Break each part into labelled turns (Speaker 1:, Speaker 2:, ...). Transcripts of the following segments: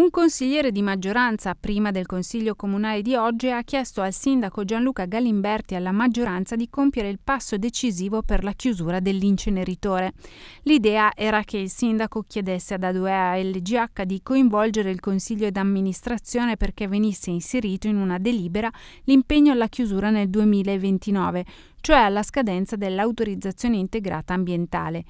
Speaker 1: Un consigliere di maggioranza prima del Consiglio Comunale di oggi ha chiesto al sindaco Gianluca Galimberti e alla maggioranza di compiere il passo decisivo per la chiusura dell'inceneritore. L'idea era che il sindaco chiedesse ad A2A e LGH di coinvolgere il Consiglio d'amministrazione perché venisse inserito in una delibera l'impegno alla chiusura nel 2029, cioè alla scadenza dell'autorizzazione integrata ambientale.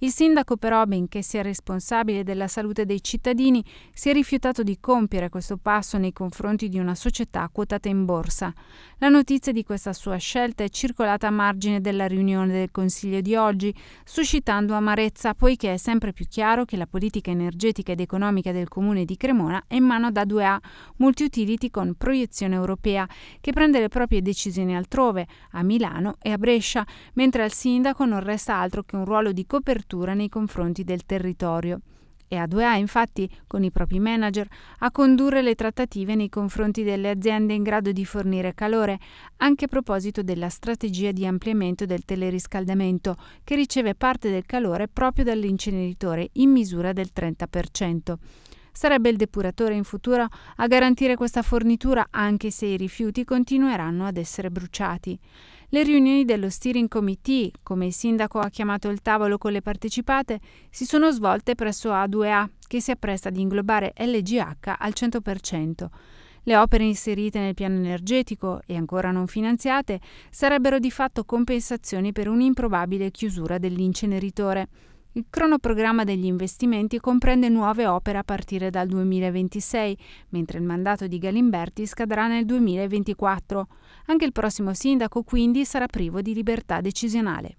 Speaker 1: Il sindaco però, benché sia responsabile della salute dei cittadini, si è rifiutato di compiere questo passo nei confronti di una società quotata in borsa. La notizia di questa sua scelta è circolata a margine della riunione del Consiglio di oggi, suscitando amarezza poiché è sempre più chiaro che la politica energetica ed economica del comune di Cremona è in mano da 2A Multiutility con proiezione europea, che prende le proprie decisioni altrove, a Milano e a Brescia, mentre al sindaco non resta altro che un ruolo di copertura nei confronti del territorio. E A2A infatti, con i propri manager, a condurre le trattative nei confronti delle aziende in grado di fornire calore, anche a proposito della strategia di ampliamento del teleriscaldamento, che riceve parte del calore proprio dall'inceneritore in misura del 30%. Sarebbe il depuratore in futuro a garantire questa fornitura anche se i rifiuti continueranno ad essere bruciati. Le riunioni dello steering committee, come il sindaco ha chiamato il tavolo con le partecipate, si sono svolte presso A2A, che si appresta ad inglobare LGH al 100%. Le opere inserite nel piano energetico e ancora non finanziate sarebbero di fatto compensazioni per un'improbabile chiusura dell'inceneritore. Il cronoprogramma degli investimenti comprende nuove opere a partire dal 2026, mentre il mandato di Galimberti scadrà nel 2024. Anche il prossimo sindaco quindi sarà privo di libertà decisionale.